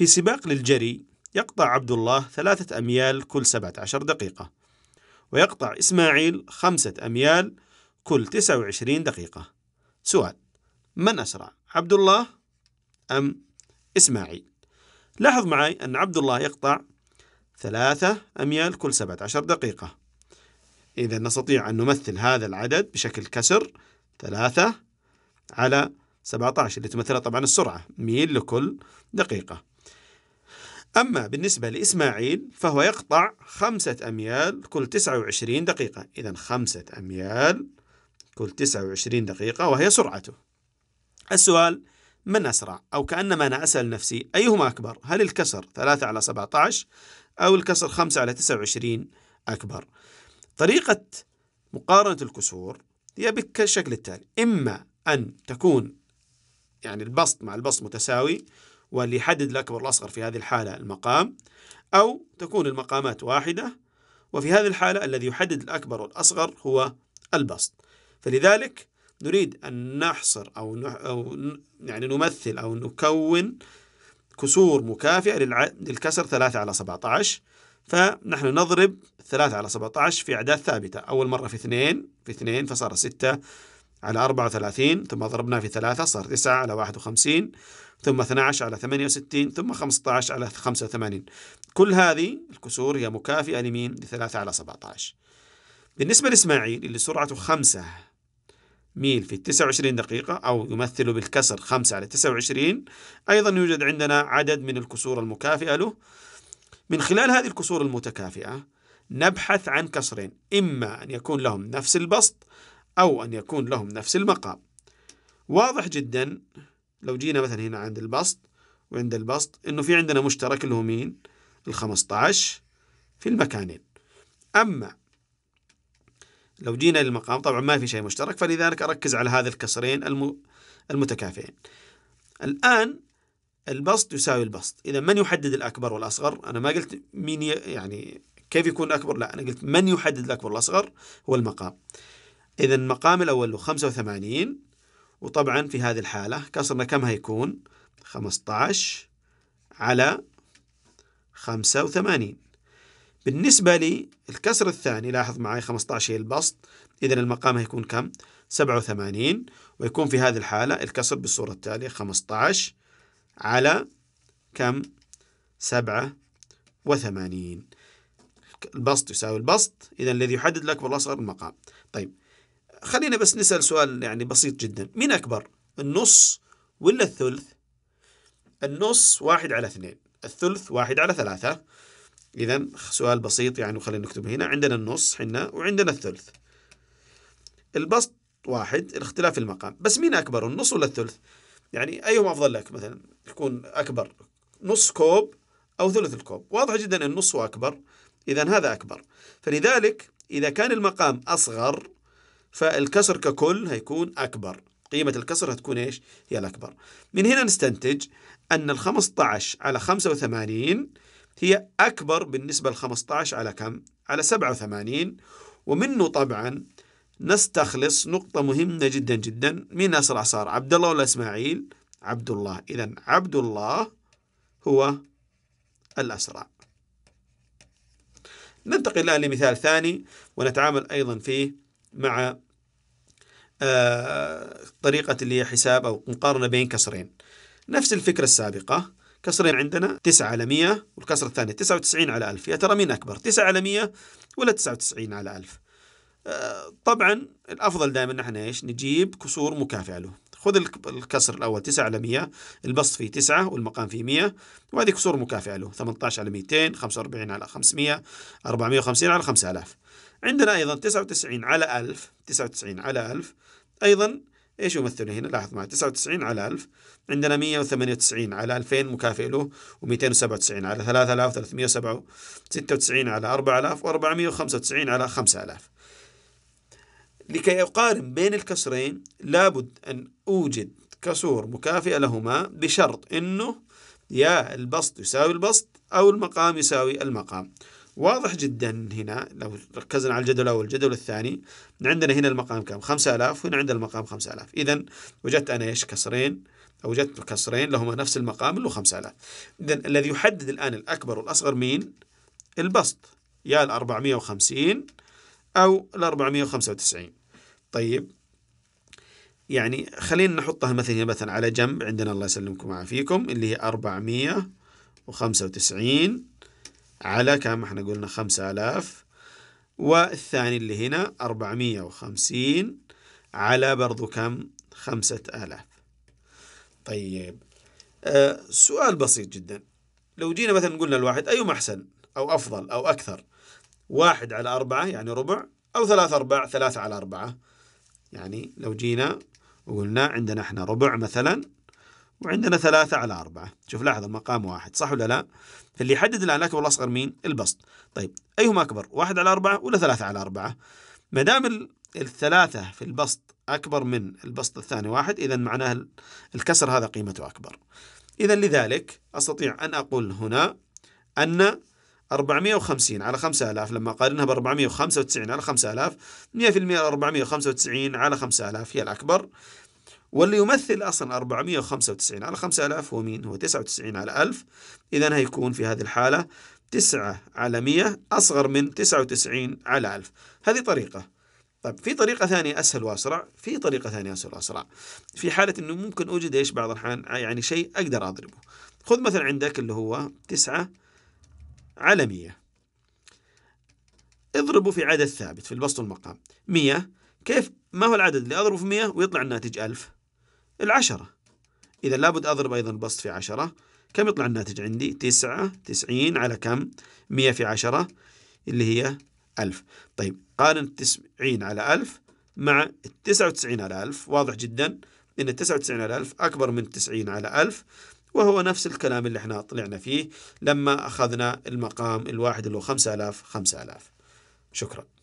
في سباق للجري يقطع عبد الله ثلاثة أميال كل سبعة عشر دقيقة ويقطع إسماعيل خمسة أميال كل تسعة وعشرين دقيقة سؤال من أسرع عبد الله أم إسماعيل لاحظ معي أن عبد الله يقطع ثلاثة أميال كل سبعة عشر دقيقة إذا نستطيع أن نمثل هذا العدد بشكل كسر ثلاثة على 17 اللي تمثلها طبعا السرعة ميل لكل دقيقة أما بالنسبة لإسماعيل فهو يقطع خمسة أميال كل 29 دقيقة إذا خمسة أميال كل 29 دقيقة وهي سرعته السؤال من أسرع أو كأنما أنا أسأل نفسي أيهما أكبر هل الكسر 3 على 17 أو الكسر 5 على 29 أكبر طريقة مقارنة الكسور هي بالشكل التالي إما أن تكون يعني البسط مع البسط متساوي واللي يحدد الأكبر والأصغر في هذه الحالة المقام أو تكون المقامات واحدة وفي هذه الحالة الذي يحدد الأكبر والأصغر هو البسط فلذلك نريد أن نحصر أو, نح أو يعني نمثل أو نكون كسور مكافئة للكسر 3 على 17 فنحن نضرب 3 على 17 في أعداد ثابتة أول مرة في 2 في 2 فصار 6 على 34 ثم ضربناه في 3 صار 9 على 51 ثم 12 على 68 ثم 15 على 85 كل هذه الكسور هي مكافئة لمين؟ ل 3 على 17 بالنسبة لإسماعيل اللي سرعته 5 ميل في 29 دقيقة أو يمثل بالكسر 5 على 29 أيضا يوجد عندنا عدد من الكسور المكافئة له من خلال هذه الكسور المتكافئة نبحث عن كسرين إما أن يكون لهم نفس البسط أو أن يكون لهم نفس المقام واضح جدا لو جينا مثلا هنا عند البسط وعند البسط أنه في عندنا مشترك اللي هو مين ال 15 في المكانين أما لو جينا للمقام طبعا ما في شيء مشترك فلذلك أركز على هذا الكسرين المتكافئين الآن البسط يساوي البسط إذا من يحدد الأكبر والأصغر أنا ما قلت مين يعني كيف يكون الأكبر لا أنا قلت من يحدد الأكبر والأصغر هو المقام إذا المقام الأول له 85 وطبعا في هذه الحالة كسرنا كم هيكون 15 على 85 بالنسبة للكسر الثاني لاحظ معي 15 هي البسط إذا المقام هيكون كم 87 ويكون في هذه الحالة الكسر بالصورة التالية 15 على كم 87 البسط يساوي البسط إذا الذي يحدد الأكبر والأصغر المقام طيب خلينا بس نسأل سؤال يعني بسيط جدا مين أكبر النص ولا الثلث النص واحد على اثنين الثلث واحد على ثلاثة إذا سؤال بسيط يعني وخلينا نكتب هنا عندنا النص حنا وعندنا الثلث البسط واحد الاختلاف المقام بس مين أكبر النص ولا الثلث يعني أيهم أفضل لك مثلا يكون أكبر نص كوب أو ثلث الكوب واضح جدا النص هو أكبر إذا هذا أكبر فلذلك إذا كان المقام أصغر فالكسر ككل هيكون أكبر قيمة الكسر هتكون إيش هي الأكبر من هنا نستنتج أن ال 15 على 85 هي أكبر بالنسبة ل 15 على كم على 87 ومنه طبعا نستخلص نقطة مهمة جدا جدا مين أسرع صار عبد الله ولا إسماعيل عبد الله إذا عبد الله هو الأسرع ننتقل الآن لمثال ثاني ونتعامل أيضا فيه مع آه، طريقة اللي هي حساب أو مقارنة بين كسرين نفس الفكرة السابقة كسرين عندنا 9 على 100 والكسر الثاني 99 على 1000 يا ترى مين أكبر 9 على 100 ولا 99 على 1000 آه، طبعا الأفضل دائما نحن إيش نجيب كسور مكافئة له خذ الكسر الأول 9 على 100 البسط فيه 9 والمقام فيه 100 وهذه كسور مكافئة له 18 على 200 45 على 500 450 على 5000 عندنا أيضا 99 على 1000 99 على 1000 أيضا ايش يمثل هنا لاحظ معي 99 على 1000 عندنا 198 على 2000 مكافئ له و297 على 3000 و397 على 4000 و495 على 5000 لكي أقارن بين الكسرين لابد أن أوجد كسور مكافئة لهما بشرط أنه يا البسط يساوي البسط أو المقام يساوي المقام واضح جدا هنا لو ركزنا على الجدول الأول الجدول الثاني عندنا هنا المقام كم 5000 وهنا عندنا المقام 5000 إذا وجدت أنا إيش كسرين أو وجدت كسرين لهما نفس المقام اللي هو 5000 إذا الذي يحدد الآن الأكبر والأصغر مين البسط يا ال 450 أو ال 495 طيب يعني خلينا نحطها مثلا مثلا على جنب عندنا الله يسلمكم ويعافيكم اللي هي 495 على كم احنا قلنا 5000 والثاني اللي هنا 450 على برضو كم 5000 طيب آه سؤال بسيط جدا لو جينا مثلا قلنا الواحد أيهم أحسن أو أفضل أو أكثر واحد على أربعة يعني ربع أو ثلاثة أرباع ثلاثة على أربعة يعني لو جينا وقلنا عندنا احنا ربع مثلا وعندنا ثلاثة على أربعة شوف لاحظ المقام واحد صح ولا لا فاللي يحدد الآن الأكبر والأصغر مين البسط طيب أيهما أكبر واحد على أربعة ولا ثلاثة على أربعة ما دام الثلاثة في البسط أكبر من البسط الثاني واحد إذا معناه الكسر هذا قيمته أكبر إذا لذلك أستطيع أن أقول هنا أن 450 على 5000 لما قارنها ب 495 على 5000 100% 495 على 5000 هي الأكبر واللي يمثل أصلا 495 على 5000 هو مين؟ هو 99 على 1000 إذا هيكون في هذه الحالة 9 على 100 أصغر من 99 على 1000 هذه طريقة طيب في طريقة ثانية أسهل وأسرع في طريقة ثانية أسهل وأسرع في حالة أنه ممكن أوجد إيش بعض الأحيان يعني شيء أقدر أضربه خذ مثلا عندك اللي هو 9 على 100 اضربوا في عدد ثابت في البسط والمقام 100 كيف ما هو العدد اللي أضربه في 100 ويطلع الناتج 1000 العشرة إذا لابد أضرب أيضا البسط في عشرة كم يطلع الناتج عندي تسعة تسعين على كم مية في عشرة اللي هي ألف طيب قارن التسعين على ألف مع التسعة وتسعين على ألف واضح جدا أن التسعة وتسعين على ألف أكبر من التسعين على ألف وهو نفس الكلام اللي احنا طلعنا فيه لما أخذنا المقام الواحد اللي هو 5000 5000 شكراً